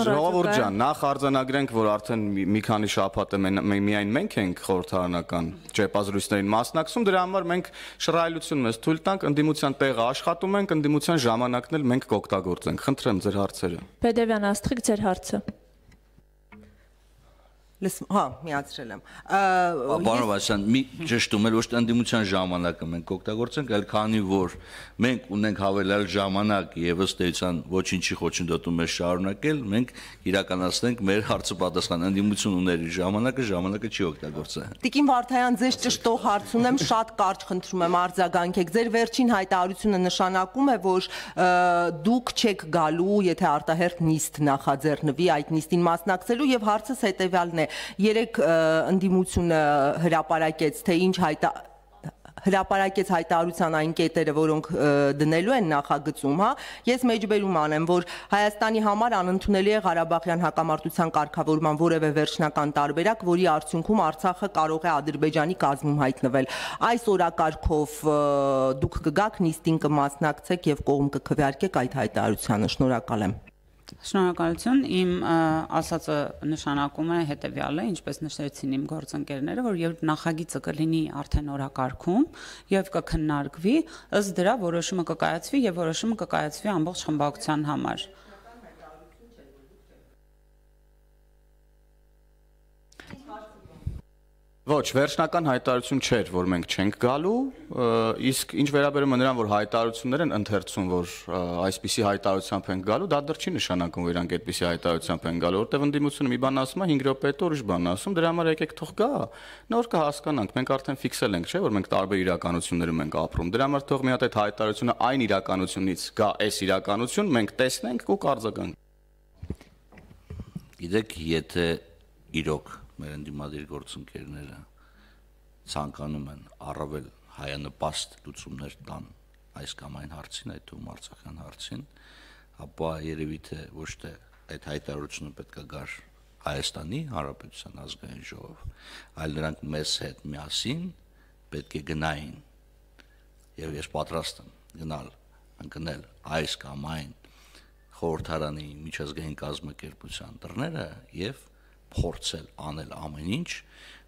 Ժողովուրդ ջան, նախ արձանագրենք, որ արդեն մի քանի շաբաթ է միայն մենք ենք խորհրդարանական ճեպազրույցներին մասնակցում, դրա համար մենք շռայլություն մեզ թույլ տանք, ընդդիմության տեղը աշխատում ենք, ընդդիմության ժամանակն էլ մենք կօգտագործենք։ Խնդրեմ ձեր հարցերը։ Բեդևյան Աստղիկ, ձեր հարցը լսում, հա, միացրել եմ։ Պարոն Վասյան, մի ճշտում եմ, ոչ թե ընդդիմության ժամանակը մենք օգտագործենք, այլ քանի որ մենք ունենք հավելյալ ժամանակ եւ ըստ էության ոչինչի խոչընդոտում է շարունակել, մենք իրականացնենք մեր հարցը պատասխան ընդդիմություն ուների ժամանակը, ժամանակը չի օգտագործել։ Տիկին Վարդայան, ձեր ճշտող հարց ունեմ, շատ կարճ խնդրում եմ արձագանքեք։ Ձեր վերջին հայտարարությունը նշանակում է, որ դուք չեք գալու, եթե արտահերտ նիստ նախաձեռնվի այդ նիստին մասնակցելու եւ հարցս հետեւյալն է երեք ընդդիմությունը հրապարակեց, թե ինչ հայտա հրապարակեց հայտարարության այն կետերը, որոնք դնելու են նախագծում, հա։ Ես մեջբերում անեմ, որ Հայաստանի համար անընդունելի է Ղարաբաղյան հակամարտության կարգավորման որևէ վերջնական տարբերակ, որի արդյունքում Արցախը կարող է Ադրբեջանի կազմում հայտնվել։ Այս օրակարգով դուք կգաք նիստին կմասնակցեք եւ կողմ կքվարկեք այդ հայտարարությանը։ Շնորհակալ եմ։ Շնորհակալություն։ Իմ ասածը նշանակում է հետեւյալը, ինչպես նշեցին իմ գործընկերները, որ երբ նախագիծը կլինի արդեն օրակարգում եւ կքննարկվի, ըստ դրա որոշումը կկայացվի եւ որոշումը կկայացվի ամբողջ խմբակցության համար։ Ոչ, վերջնական հայտարարություն չէր, որ մենք չենք գալու, իսկ ինչ վերաբերում է նրան, որ հայտարարություններ են ընթերցում, որ այսպիսի հայտարարությամբ են գալու, դա դեռ չի նշանակում, որ իրանք այդպիսի հայտարարությամբ են գալու, որտեղ ընդդիմությունը մի բան ասում է 5 րոպեից ուրիշ բան ասում, դրա համար եկեք թող գա, նոր կհասկանանք, մենք արդեն ֆիքսել ենք, չէ՞, որ մենք տարբեր իրականություններում ենք ապրում, դրա համար թող մի հատ այդ հայտարարությունը այն իրականությունից գա, այս իրականություն մենք տեսնենք ու կարձագանք։ Գիտեք, եթե իրոք մեր ընդդիմադիր գործընկերները ցանկանում են առավել հայանպաստ լուծումներ տան այս կամ այն հարցին, այդ թվում Արցախյան հարցին, ապա երևի թե ոչ թե այդ հայտարարությունը պետք է գար Հայաստանի Հանրապետության ազգային ժողով, այլ նրանք մեզ հետ միասին պետք է գնային։ Եվ ես պատրաստ եմ գնալ, ընկնել այս կամ այն խորհրդարանի միջազգային կազմակերպության դռները եւ փորձել անել ամեն ինչ,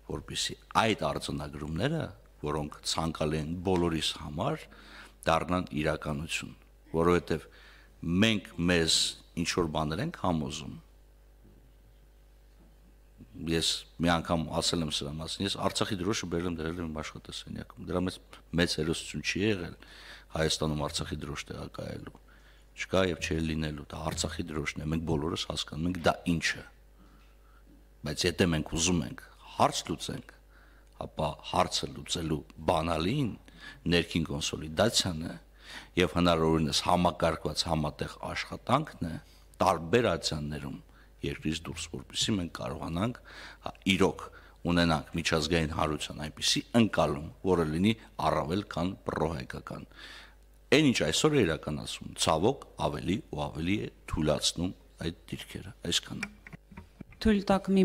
որպիսի այդ արձանագրումները, որոնք ցանկալի են բոլորիս համար, դառնան իրականություն, որովհետև մենք մեզ ինչ որ բաներ ենք համոզում։ Ես մի անգամ ասել եմ սրա մասին, ես Արցախի դրոշը բերել եմ դրել եմ աշխատասենյակում։ Դրա մեջ մեծ հերոսություն չի եղել Հայաստանում Արցախի դրոշ տեղակայելու։ Չկա եւ չէր լինելու, դա Արցախի դրոշն է։ Մենք բոլորս հասկանում ենք դա ինչ է։ Ա, Բայց եթե մենք ուզում ենք հարց լուծենք, ապա հարցը լուծելու բանալին ներքին կոնսոլիդացիան է եւ հնարավորինս համակարգված համատեղ աշխատանքն է տարբեր ացիաներում երկրից դուրս, որպեսզի մենք կարողանանք հա, իրոք ունենանք միջազգային հարության այնպիսի ընկալում, որը լինի առավել քան պրոհայկական։ Այն ինչ այսօր է իրականացում, ցավոք ավելի ու ավելի է թույլացնում այդ դիրքերը, այսքան։ Թույլ տակ մի